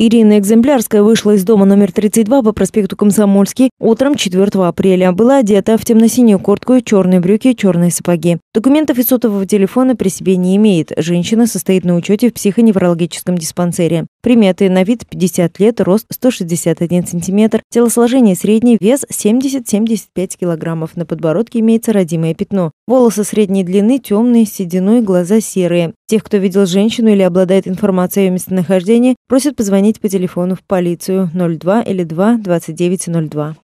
Ирина Экземплярская вышла из дома номер 32 по проспекту Комсомольский утром 4 апреля. Была одета в темно-синюю куртку, черные брюки и черные сапоги. Документов и сотового телефона при себе не имеет. Женщина состоит на учете в психоневрологическом диспансере. Приметы на вид 50 лет, рост 161 сантиметр, телосложение средний, вес 70-75 килограммов. На подбородке имеется родимое пятно. Волосы средней длины темные, с сединой, глаза серые. Тех, кто видел женщину или обладает информацией о ее местонахождении, просят позвонить по телефону в полицию 02 или 2 29